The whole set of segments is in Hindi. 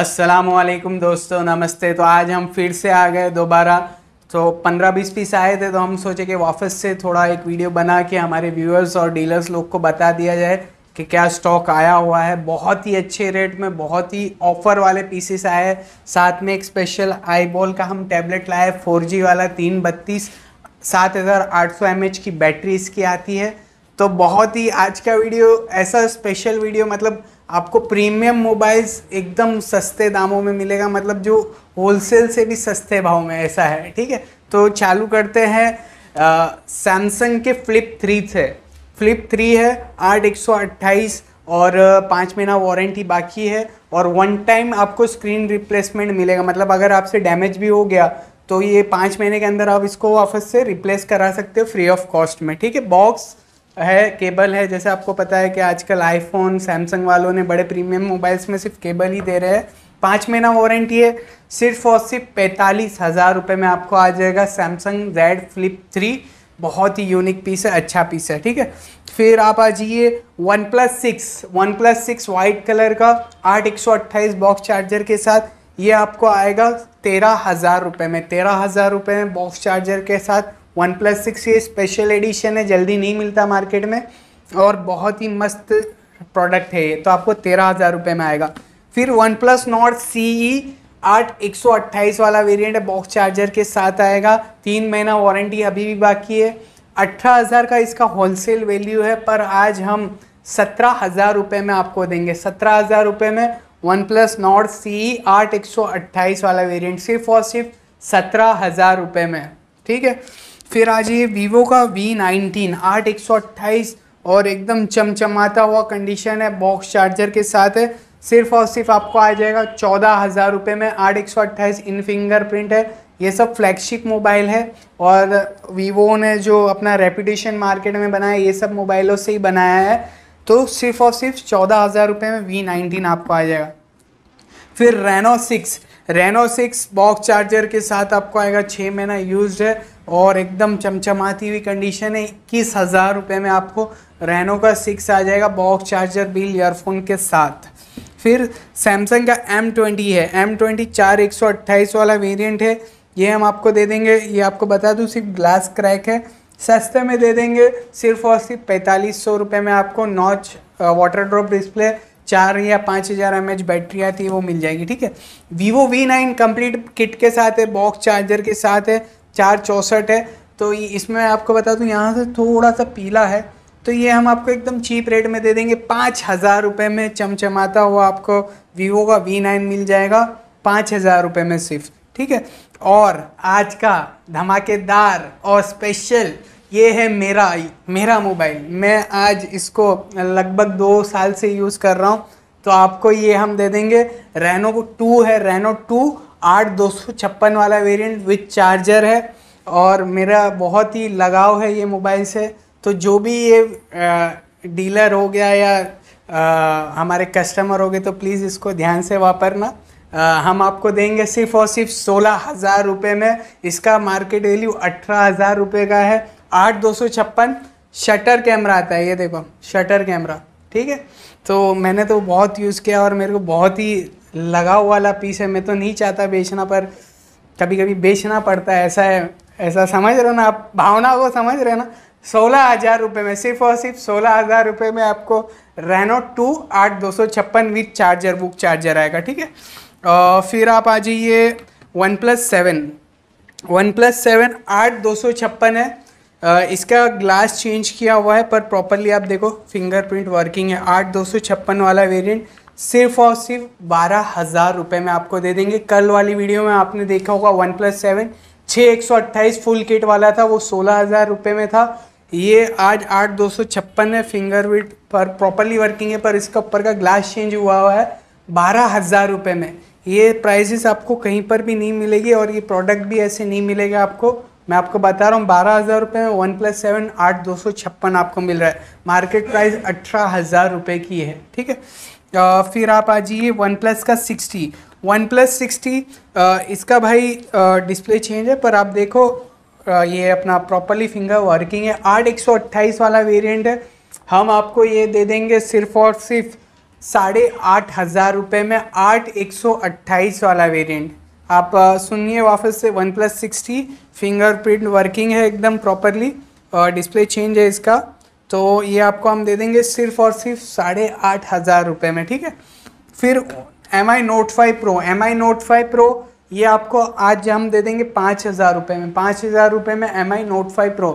असलकुम दोस्तों नमस्ते तो आज हम फिर से आ गए दोबारा तो पंद्रह बीस पीस आए थे तो हम सोचे कि वापस से थोड़ा एक वीडियो बना के हमारे व्यूअर्स और डीलर्स लोग को बता दिया जाए कि क्या स्टॉक आया हुआ है बहुत ही अच्छे रेट में बहुत ही ऑफर वाले पीसेस आए साथ में एक स्पेशल आईबॉल का हम टैबलेट लाए फोर वाला तीन बत्तीस सात हज़ार आठ सौ एम एच की बैटरी इसकी आती है तो बहुत ही आज का वीडियो ऐसा स्पेशल वीडियो मतलब आपको प्रीमियम मोबाइल्स एकदम सस्ते दामों में मिलेगा मतलब जो होलसेल से भी सस्ते भाव में ऐसा है ठीक है तो चालू करते हैं सैमसंग के फ्लिप थ्री से फ्लिप थ्री है आठ एक सौ अट्ठाईस और पाँच महीना वारंटी बाकी है और वन टाइम आपको स्क्रीन रिप्लेसमेंट मिलेगा मतलब अगर आपसे डैमेज भी हो गया तो ये पाँच महीने के अंदर आप इसको वापस से रिप्लेस करा सकते हो फ्री ऑफ कॉस्ट में ठीक है बॉक्स है केबल है जैसे आपको पता है कि आजकल आईफोन सैमसंग वालों ने बड़े प्रीमियम मोबाइल्स में सिर्फ केबल ही दे रहे हैं पाँच महीना वारंटी है सिर्फ और सिर्फ पैंतालीस हज़ार रुपये में आपको आ जाएगा सैमसंग जेड फ्लिप थ्री बहुत ही यूनिक पीस है अच्छा पीस है ठीक है फिर आप आ जाइए one plus six one plus six white colour का आठ एक सौ अट्ठाईस बॉक्स चार्जर के साथ ये आपको आएगा तेरह हज़ार रुपये में तेरह हज़ार रुपये में बॉक्स चार्जर के साथ वन प्लस सिक्स ये स्पेशल एडिशन है जल्दी नहीं मिलता मार्केट में और बहुत ही मस्त प्रोडक्ट है ये तो आपको तेरह हज़ार रुपये में आएगा फिर one OnePlus Nord C E आठ एक सौ अट्ठाईस वाला है बॉक्स चार्जर के साथ आएगा तीन महीना वारंटी अभी भी बाकी है अठारह हज़ार का इसका होलसेल वैल्यू है पर आज हम सत्रह हज़ार रुपये में आपको देंगे सत्रह हज़ार रुपये में वन प्लस नॉट सी आठ एक सौ अट्ठाईस वाला वेरिएंट सिर्फ और सिर्फ सत्रह हज़ार रुपये में ठीक है फिर आ जाइए वीवो का वी नाइनटीन आठ एक सौ अट्ठाईस और एकदम चमचमाता हुआ कंडीशन है बॉक्स चार्जर के साथ है सिर्फ और सिर्फ आपको आ जाएगा चौदह हज़ार रुपये में आठ एक सौ अट्ठाईस इन फिंगर प्रिंट है ये सब फ्लैगशिप मोबाइल है और वीवो ने जो अपना रेपुटेशन मार्केट में बनाया ये सब मोबाइलों से ही बनाया है तो सिर्फ और सिर्फ चौदह हज़ार रुपये में वी नाइनटीन आपको आ जाएगा फिर Reno six Reno six box charger के साथ आपको आएगा छः महीना यूज है और एकदम चमचमाती हुई कंडीशन है इक्कीस हज़ार रुपये में आपको रेनो का सिक्स आ जाएगा बॉक्स चार्जर बिल ईयरफोन के साथ फिर सैमसंग का एम ट्वेंटी है एम ट्वेंटी चार एक सौ अट्ठाईस वाला वेरियंट है ये हम आपको दे देंगे ये आपको बता दूँ सिर्फ ग्लास क्रैक है सस्ते में दे देंगे सिर्फ और सिर्फ पैंतालीस सौ रुपये में आपको नॉच वाटर ड्रॉप डिस्प्ले चार या पाँच हज़ार एम एच बैटरी आती है वो मिल जाएगी ठीक है Vivo V nine complete kit के साथ है बॉक्स चार्जर के साथ है चार चौंसठ है तो इसमें आपको बता दूँ यहाँ से थोड़ा सा पीला है तो ये हम आपको एकदम चीप रेट में दे देंगे पाँच हज़ार रुपये में चमचमाता हुआ आपको वीवो का वी नाइन मिल जाएगा पाँच हज़ार रुपये में सिर्फ ठीक है और आज का धमाकेदार और स्पेशल ये है मेरा मेरा मोबाइल मैं आज इसको लगभग दो साल से यूज़ कर रहा हूँ तो आपको ये हम दे देंगे रेनो को टू है रेनो टू आठ दो सौ छप्पन वाला वेरिएंट विथ चार्जर है और मेरा बहुत ही लगाव है ये मोबाइल से तो जो भी ये डीलर हो गया या आ, हमारे कस्टमर हो गए तो प्लीज़ इसको ध्यान से वापरना हम आपको देंगे सिर्फ और सिर्फ सोलह हज़ार रुपये में इसका मार्केट वैल्यू अठारह हज़ार रुपये का है आठ दो सौ छप्पन शटर कैमरा आता है ये देखो शटर कैमरा ठीक है तो मैंने तो बहुत यूज़ किया और मेरे को बहुत ही लगाव वाला पीस है मैं तो नहीं चाहता बेचना पर कभी कभी बेचना पड़ता है ऐसा है ऐसा समझ रहे हो ना आप भावना को समझ रहे हो ना सोलह हज़ार रुपये में सिर्फ और सिर्फ सोलह हज़ार रुपये में आपको रेनो टू आठ दो सौ छप्पन विथ चार्जर बुक चार्जर आएगा ठीक है फिर आप आ जाइए one plus seven one plus seven आठ दो सौ छप्पन है आ, इसका ग्लास चेंज किया हुआ है पर प्रॉपरली आप देखो फिंगरप्रिंट वर्किंग है आठ दो सौ छप्पन वाला वेरिएंट सिर्फ और सिर्फ बारह हज़ार रुपये में आपको दे देंगे कल वाली वीडियो में आपने देखा होगा वन प्लस सेवन छः एक सौ अट्ठाईस फुल किट वाला था वो सोलह हज़ार रुपये में था ये आज आठ दो सौ छप्पन है फिंगर विट पर प्रॉपरली वर्किंग है पर इसका ऊपर का ग्लास चेंज हुआ हुआ है बारह हज़ार रुपये में ये प्राइजेस आपको कहीं पर भी नहीं मिलेगी और ये प्रोडक्ट भी ऐसे नहीं मिलेगा आपको मैं आपको बता रहा हूँ बारह हज़ार रुपये में वन प्लस सेवन आठ दो सौ छप्पन आपको मिल रहा है मार्केट प्राइस अठारह हज़ार रुपये की है ठीक है आ, फिर आप आ जाइए वन प्लस का सिक्सटी वन प्लस सिक्सटी इसका भाई डिस्प्ले चेंज है पर आप देखो आ, ये अपना प्रॉपरली फिंगर वर्किंग है आठ एक सौ अट्ठाईस वाला वेरियंट है हम आपको ये दे देंगे सिर्फ और सिर्फ साढ़े आठ हज़ार रुपये में आठ एक सौ अट्ठाईस वाला वेरिएंट आप सुनिए वापस से OnePlus six T fingerprint working है एकदम प्रॉपरली डिस्प्ले चेंज है इसका तो ये आपको हम दे देंगे सिर्फ और सिर्फ साढ़े आठ हज़ार रुपये में ठीक है फिर M I note five pro M I note five pro ये आपको आज हम दे देंगे पाँच हज़ार रुपये में पाँच हज़ार रुपये में M I note five pro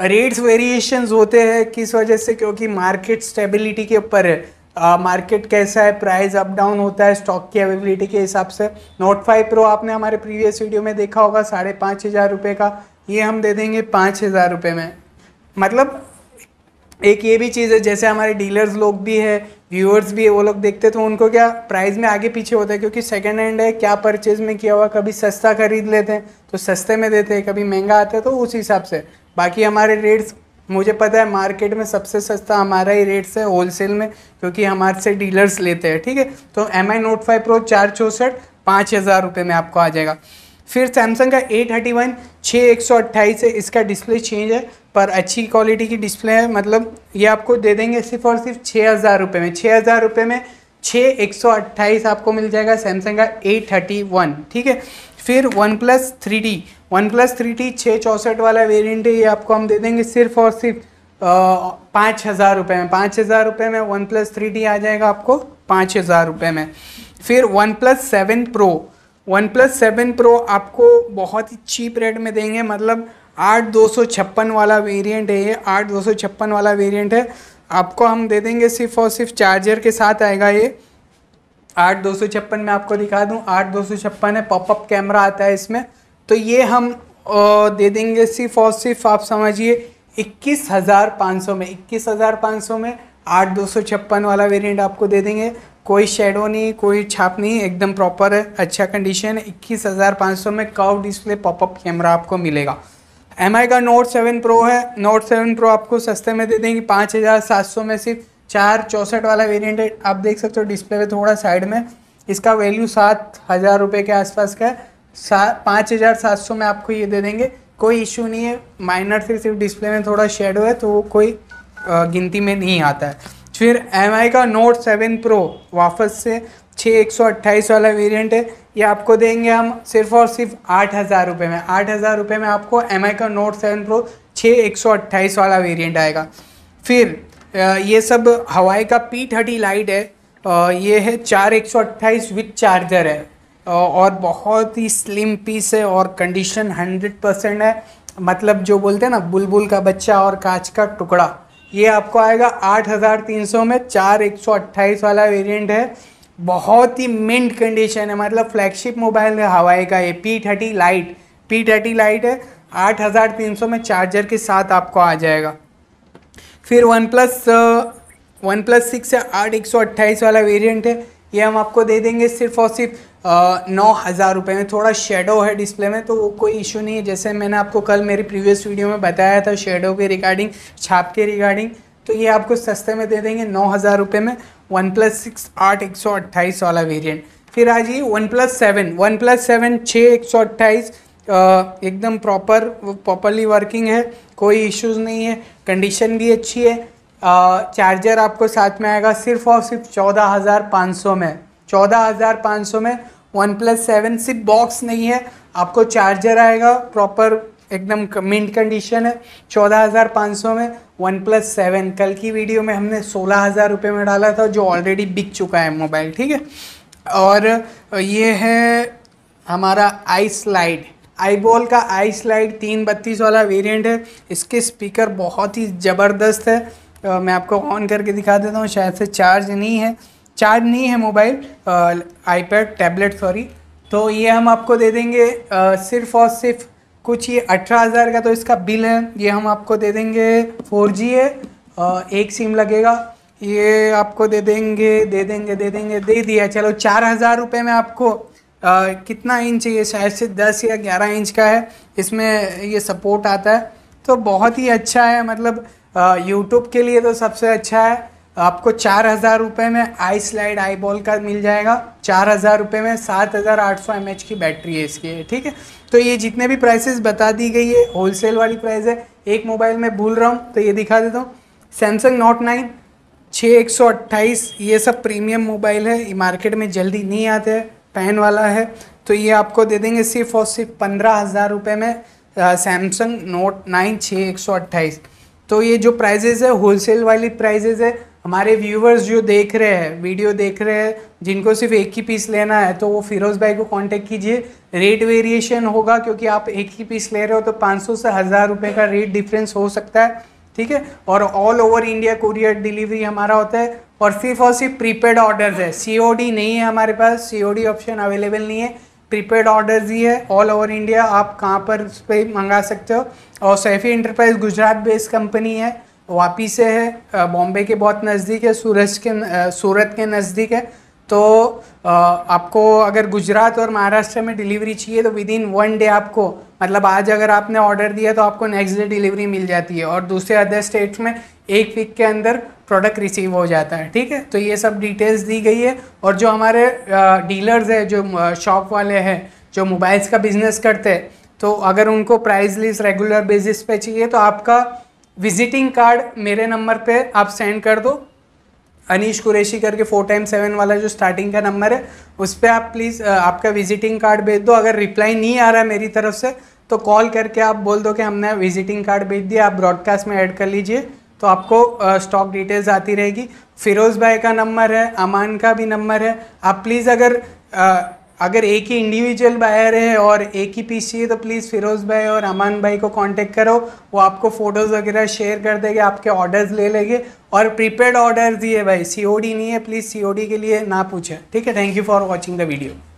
rates variations होते हैं किस वजह से क्योंकि मार्केट स्टेबिलिटी के ऊपर है मार्केट कैसा है प्राइस अप डाउन होता है स्टॉक की अवेबिलिटी के हिसाब से नोट फाइव प्रो आपने हमारे प्रीवियस वीडियो में देखा होगा साढ़े पाँच हज़ार रुपये का ये हम दे देंगे पाँच हज़ार रुपये में मतलब एक ये भी चीज़ है जैसे हमारे डीलर्स लोग भी है व्यूअर्स भी है वो लोग देखते तो उनको क्या प्राइस में आगे पीछे होता है क्योंकि सेकेंड हैंड है क्या परचेज में किया हुआ कभी सस्ता खरीद लेते हैं तो सस्ते में देते हैं कभी महंगा आता है तो उस हिसाब से बाकी हमारे रेट्स मुझे पता है मार्केट में सबसे सस्ता हमारा ही रेट्स है होलसेल में क्योंकि हमारे से डीलर्स लेते हैं ठीक है तो M I note five pro चार चौंसठ पाँच हज़ार रुपये में आपको आ जाएगा फिर सैमसंग का ए थर्टी वन छः एक सौ अट्ठाईस है इसका डिस्प्ले चेंज है पर अच्छी क्वालिटी की डिस्प्ले है मतलब ये आपको दे देंगे सिर्फ और सिर्फ छः हज़ार रुपये में छः हज़ार रुपये में छः एक सौ अट्ठाईस आपको मिल जाएगा सैमसंग का ए थर्टी वन ठीक है फिर one plus three D one plus three T छः चौंसठ वाला वेरियंट है ये आपको हम दे देंगे सिर्फ और सिर्फ पाँच हज़ार रुपये में पाँच हज़ार रुपये में वन प्लस थ्री टी आ जाएगा आपको पाँच हज़ार रुपये में फिर one plus seven pro one plus seven pro आपको बहुत ही चीप रेट में देंगे मतलब आठ दो सौ छप्पन वाला वेरियंट है ये आठ दो सौ छप्पन वाला वेरियंट है आपको हम दे देंगे सिर्फ और सिर्फ चार्जर के साथ आएगा ये आठ दो सौ छप्पन में आपको दिखा दूँ आठ दो सौ छप्पन है पॉपअप कैमरा आता है इसमें तो ये हम दे देंगे सिर्फ और सिर्फ आप समझिए इक्कीस हज़ार पाँच सौ में इक्कीस हज़ार पाँच सौ में आठ दो सौ छप्पन वाला वेरिएंट आपको दे देंगे कोई शेडो नहीं कोई छाप नहीं एकदम प्रॉपर है अच्छा कंडीशन है इक्कीस हज़ार पाँच सौ में काउ डिस्प्ले पॉपअप कैमरा आपको मिलेगा एम का नोट सेवन प्रो है नोट सेवन प्रो आपको सस्ते में दे देंगे पाँच हज़ार सात सौ में सिर्फ चार चौंसठ वाला वेरियंट है आप देख सकते हो डिस्प्ले में थोड़ा साइड में इसका वैल्यू सात हज़ार रुपये के आसपास का है पाँच हज़ार सात सौ में आपको ये दे देंगे कोई इशू नहीं है माइनर से सिर्फ डिस्प्ले में थोड़ा शेडो है तो वो कोई गिनती में नहीं आता है फिर एम का नोट सेवन प्रो वापस से छः एक सौ अट्ठाईस वाला वेरिएंट है ये आपको देंगे हम सिर्फ और सिर्फ आठ हज़ार रुपये में आठ हज़ार रुपये में आपको एम का नोट सेवन प्रो छः एक सौ अट्ठाईस वाला वेरिएंट आएगा फिर ये सब हवाई का पी थर्टी लाइट है ये है चार एक सौ अट्ठाईस विथ चार्जर है और बहुत ही स्लिम पीस है और कंडीशन 100 परसेंट है मतलब जो बोलते हैं ना बुलबुल का बच्चा और कांच का टुकड़ा ये आपको आएगा 8300 में चार एक वाला वेरिएंट है बहुत ही मिंट कंडीशन है मतलब फ्लैगशिप मोबाइल है हवाई का ये P thirty lite P thirty lite है 8300 में चार्जर के साथ आपको आ जाएगा फिर one plus one plus six है आठ एक वाला वेरियंट है ये हम आपको दे देंगे सिर्फ और सिर्फ नौ हज़ार रुपये में थोड़ा शेडो है डिस्प्ले में तो वो कोई इशू नहीं है जैसे मैंने आपको कल मेरी प्रीवियस वीडियो में बताया था शेडो के रिगार्डिंग छाप के रिगार्डिंग तो ये आपको सस्ते में दे देंगे नौ हज़ार रुपये में वन प्लस सिक्स आठ एक सौ अट्ठाईस वाला वेरियंट फिर आ जाइए one plus seven one plus seven छः एक सौ अट्ठाईस एकदम प्रॉपर प्रॉपरली वर्किंग है कोई इश्यूज नहीं है कंडीशन भी अच्छी है चार्जर आपको साथ में आएगा सिर्फ और सिर्फ चौदह हज़ार पाँच सौ में चौदह हज़ार पाँच सौ में वन प्लस सेवन सिर्फ बॉक्स नहीं है आपको चार्जर आएगा प्रॉपर एकदम मिंट कंडीशन है चौदह हज़ार पाँच सौ में वन प्लस सेवन कल की वीडियो में हमने सोलह हज़ार रुपये में डाला था जो ऑलरेडी बिक चुका है मोबाइल ठीक है और ये है हमारा आई स्लाइड आईबॉल का आई स्लाइड तीन बत्तीस वाला वेरिएंट है इसके स्पीकर बहुत ही ज़बरदस्त है मैं आपको ऑन करके दिखा देता हूँ शायद से चार्ज नहीं है चार्ज नहीं है मोबाइल आईपैड टैबलेट सॉरी तो ये हम आपको दे देंगे आ, सिर्फ और सिर्फ कुछ ये अठारह हज़ार का तो इसका बिल है ये हम आपको दे देंगे फोर जी है आ, एक सिम लगेगा ये आपको दे देंगे दे देंगे दे देंगे दे दिया चलो चार हज़ार रुपये में आपको आ, कितना इंच ये शायद से दस या ग्यारह इंच का है इसमें ये सपोर्ट आता है तो बहुत ही अच्छा है मतलब यूट्यूब के लिए तो सबसे अच्छा है आपको चार हज़ार रुपये में आई स्लाइड आई बॉल का मिल जाएगा चार हज़ार रुपये में सात हज़ार आठ सौ एम एच की बैटरी है इसकी ठीक है तो ये जितने भी प्राइसेस बता दी गई है होलसेल वाली प्राइस है एक मोबाइल में भूल रहा हूँ तो ये दिखा देता हूँ सैमसंग नोट नाइन छः एक सौ अट्ठाईस ये सब प्रीमियम मोबाइल है मार्केट में जल्दी नहीं आते हैं पेन वाला है तो ये आपको दे देंगे सिर्फ और सिर्फ पंद्रह हज़ार रुपये में सैमसंग नोट नाइन छः एक सौ अट्ठाईस तो ये जो प्राइजेज़ है होलसेल वाली प्राइजेज़ है हमारे व्यूवर्स जो देख रहे हैं वीडियो देख रहे हैं जिनको सिर्फ एक ही पीस लेना है तो वो फिरोज़ भाई को कांटेक्ट कीजिए रेट वेरिएशन होगा क्योंकि आप एक ही पीस ले रहे हो तो 500 से हज़ार रुपये का रेट डिफरेंस हो सकता है ठीक है और all over India courier delivery हमारा होता है और सिर्फ और सिर्फ प्रीपेड ऑर्डर्स है सी नहीं है हमारे पास सी ऑप्शन अवेलेबल नहीं है प्रीपेड ऑर्डर्स ही है ऑल ओवर इंडिया आप कहाँ पर उस पर मंगा सकते हो और Saifi enterprise Gujarat based company है वापी से है बॉम्बे के बहुत नज़दीक है सूरज के सूरत के नज़दीक है तो आपको अगर गुजरात और महाराष्ट्र में डिलीवरी चाहिए तो विद इन वन डे आपको मतलब आज अगर आपने ऑर्डर दिया तो आपको नेक्स्ट डे डिलीवरी मिल जाती है और दूसरे अदर स्टेट्स में एक वीक के अंदर प्रोडक्ट रिसीव हो जाता है ठीक है तो ये सब डिटेल्स दी गई है और जो हमारे डीलर्स है जो शॉप वाले हैं जो मोबाइल्स का बिजनेस करते हैं तो अगर उनको प्राइस लिस्ट रेगुलर बेसिस पे चाहिए तो आपका विजिटिंग कार्ड मेरे नंबर पे आप सेंड कर दो अनिश कुरेशी करके फोर टाइम सेवन वाला जो स्टार्टिंग का नंबर है उस पर आप प्लीज़ आपका विजिटिंग कार्ड भेज दो अगर रिप्लाई नहीं आ रहा है मेरी तरफ से तो कॉल करके आप बोल दो कि हमने विजिटिंग कार्ड भेज दिया आप ब्रॉडकास्ट में ऐड कर लीजिए तो आपको स्टॉक डिटेल्स आती रहेगी फिरोज़ भाई का नंबर है अमान का भी नंबर है आप प्लीज़ अगर आ, अगर एक ही इंडिविजुअल बायर है और एक ही पीस चाहिए तो प्लीज़ फिरोज़ भाई और अमान भाई को कांटेक्ट करो वो आपको फ़ोटोज़ वगैरह शेयर कर देंगे आपके ऑर्डर्स ले लेंगे और प्रीपेड ऑर्डर दिए भाई सीओडी नहीं है प्लीज़ सीओडी के लिए ना पूछें ठीक है thank you for watching the video